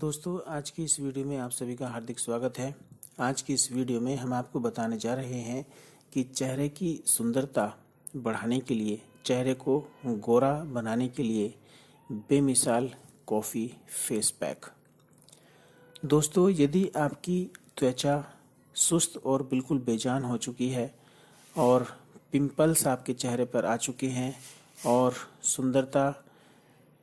दोस्तों आज की इस वीडियो में आप सभी का हार्दिक स्वागत है आज की इस वीडियो में हम आपको बताने जा रहे हैं कि चेहरे की सुंदरता बढ़ाने के लिए चेहरे को गोरा बनाने के लिए बेमिसाल कॉफ़ी फेस पैक दोस्तों यदि आपकी त्वचा सुस्त और बिल्कुल बेजान हो चुकी है और पिंपल्स आपके चेहरे पर आ चुके हैं और सुंदरता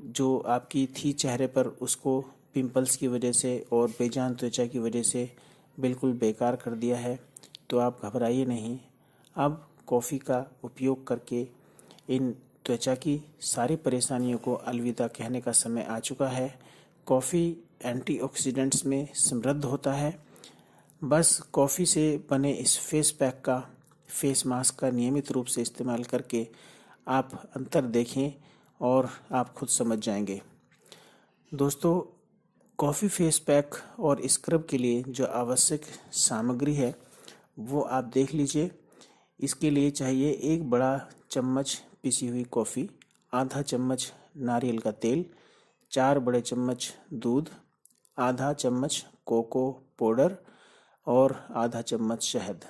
जो आपकी थी चेहरे पर उसको पिंपल्स की वजह से और बेजान त्वचा की वजह से बिल्कुल बेकार कर दिया है तो आप घबराइए नहीं अब कॉफ़ी का उपयोग करके इन त्वचा की सारी परेशानियों को अलविदा कहने का समय आ चुका है कॉफ़ी एंटीऑक्सीडेंट्स में समृद्ध होता है बस कॉफ़ी से बने इस फेस पैक का फेस मास्क का नियमित रूप से इस्तेमाल करके आप अंतर देखें और आप खुद समझ जाएंगे दोस्तों कॉफ़ी फेस पैक और स्क्रब के लिए जो आवश्यक सामग्री है वो आप देख लीजिए इसके लिए चाहिए एक बड़ा चम्मच पिसी हुई कॉफ़ी आधा चम्मच नारियल का तेल चार बड़े चम्मच दूध आधा चम्मच कोको पाउडर और आधा चम्मच शहद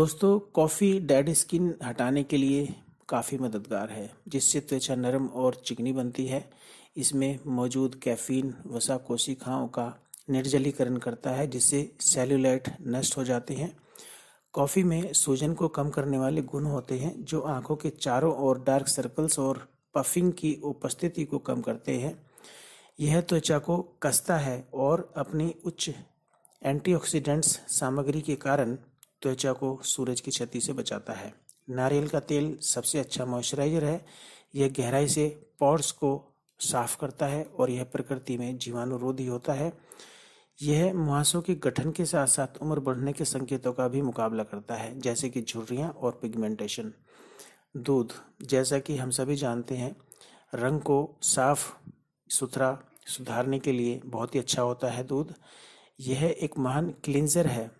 दोस्तों कॉफ़ी डेड स्किन हटाने के लिए काफ़ी मददगार है जिससे त्वचा नरम और चिकनी बनती है इसमें मौजूद कैफीन वसा कोशिकाओं का निर्जलीकरण करता है जिससे सेल्यूलाइट नष्ट हो जाते हैं कॉफ़ी में सूजन को कम करने वाले गुण होते हैं जो आंखों के चारों ओर डार्क सर्कल्स और पफिंग की उपस्थिति को कम करते हैं यह त्वचा को कसता है और अपनी उच्च एंटीऑक्सीडेंट्स सामग्री के कारण त्वचा को सूरज की क्षति से बचाता है नारियल का तेल सबसे अच्छा मॉइस्चराइजर है यह गहराई से पॉड्स को साफ करता है और यह प्रकृति में जीवाणुरोधी होता है यह मुहासों के गठन के साथ साथ उम्र बढ़ने के संकेतों का भी मुकाबला करता है जैसे कि झुर्रियाँ और पिगमेंटेशन दूध जैसा कि हम सभी जानते हैं रंग को साफ सुथरा सुधारने के लिए बहुत ही अच्छा होता है दूध यह एक महान क्लिनजर है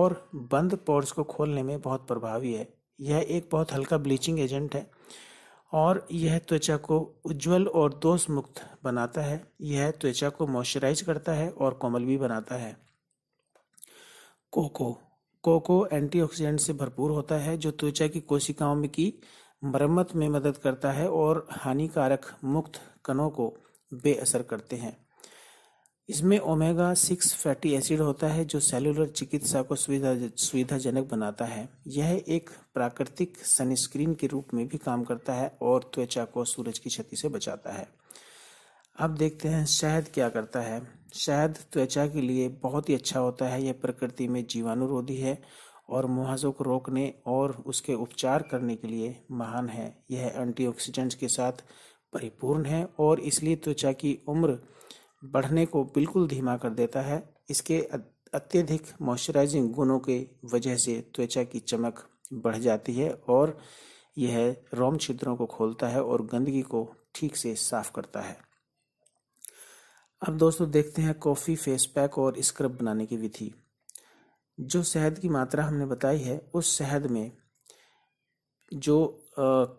और बंद पोर्स को खोलने में बहुत प्रभावी है यह एक बहुत हल्का ब्लीचिंग एजेंट है और यह त्वचा को उज्जवल और दोष मुक्त बनाता है यह त्वचा को मॉइस्चराइज करता है और कोमल भी बनाता है कोको कोको एंटीऑक्सीडेंट से भरपूर होता है जो त्वचा की कोशिकाओं में की मरम्मत में मदद करता है और हानिकारक मुक्त कणों को बेअसर करते हैं इसमें ओमेगा सिक्स फैटी एसिड होता है जो सेलुलर चिकित्सा को सुविधा सुविधाजनक बनाता है यह एक प्राकृतिक सनस्क्रीन के रूप में भी काम करता है और त्वचा को सूरज की क्षति से बचाता है अब देखते हैं शहद क्या करता है शहद त्वचा के लिए बहुत ही अच्छा होता है यह प्रकृति में जीवाणुरोधी है और मुहासों को रोकने और उसके उपचार करने के लिए महान है यह एंटीऑक्सीडेंट्स के साथ परिपूर्ण है और इसलिए त्वचा की उम्र बढ़ने को बिल्कुल धीमा कर देता है इसके अत्यधिक मॉइस्चराइजिंग गुणों के वजह से त्वचा की चमक बढ़ जाती है और यह रोम छिद्रों को खोलता है और गंदगी को ठीक से साफ करता है अब दोस्तों देखते हैं कॉफ़ी फेस पैक और स्क्रब बनाने की विधि जो शहद की मात्रा हमने बताई है उस शहद में जो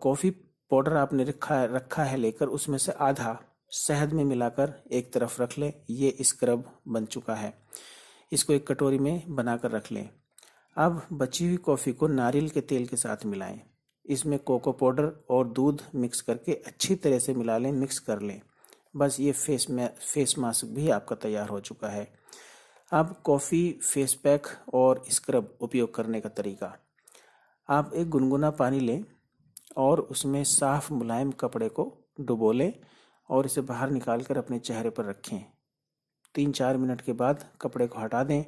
कॉफ़ी पाउडर आपने रखा रखा है लेकर उसमें से आधा शहद में मिलाकर एक तरफ रख लें ये स्क्रब बन चुका है इसको एक कटोरी में बनाकर रख लें अब बची हुई कॉफ़ी को नारियल के तेल के साथ मिलाएं इसमें कोको पाउडर और दूध मिक्स करके अच्छी तरह से मिला लें मिक्स कर लें बस ये फेस में फेस मास्क भी आपका तैयार हो चुका है अब कॉफ़ी फेस पैक और स्क्रब उपयोग करने का तरीका आप एक गुनगुना पानी लें और उसमें साफ मुलायम कपड़े को डुबो लें और इसे बाहर निकाल कर अपने चेहरे पर रखें तीन चार मिनट के बाद कपड़े को हटा दें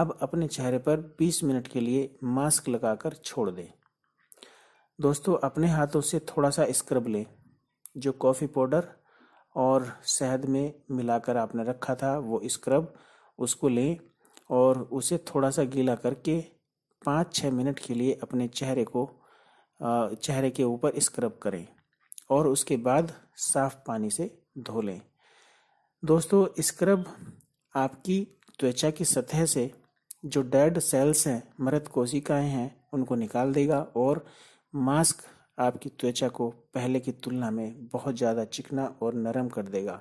अब अपने चेहरे पर 20 मिनट के लिए मास्क लगाकर छोड़ दें दोस्तों अपने हाथों से थोड़ा सा स्क्रब लें जो कॉफ़ी पाउडर और शहद में मिलाकर आपने रखा था वो स्क्रब उसको लें और उसे थोड़ा सा गीला करके पाँच छः मिनट के लिए अपने चेहरे को चेहरे के ऊपर स्क्रब करें और उसके बाद साफ पानी से धो लें दोस्तों स्क्रब आपकी त्वचा की सतह से जो डेड सेल्स हैं मृत कोशिकाएं हैं उनको निकाल देगा और मास्क आपकी त्वचा को पहले की तुलना में बहुत ज़्यादा चिकना और नरम कर देगा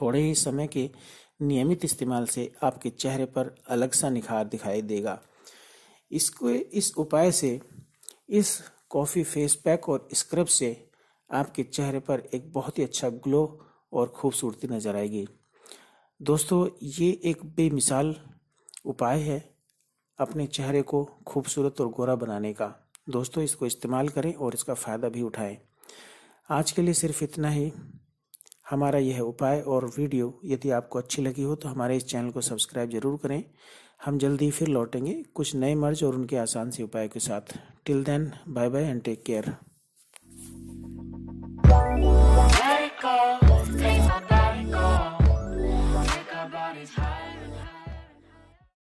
थोड़े ही समय के नियमित इस्तेमाल से आपके चेहरे पर अलग सा निखार दिखाई देगा इसको इस उपाय से इस कॉफ़ी फेस पैक और स्क्रब से आपके चेहरे पर एक बहुत ही अच्छा ग्लो और खूबसूरती नज़र आएगी दोस्तों ये एक बेमिसाल उपाय है अपने चेहरे को खूबसूरत और गोरा बनाने का दोस्तों इसको इस्तेमाल करें और इसका फ़ायदा भी उठाएं आज के लिए सिर्फ इतना ही हमारा यह उपाय और वीडियो यदि आपको अच्छी लगी हो तो हमारे इस चैनल को सब्सक्राइब जरूर करें हम जल्दी फिर लौटेंगे कुछ नए मर्ज और उनके आसान से उपाय के साथ till then bye bye and take care Take my body, go. Take our bodies high.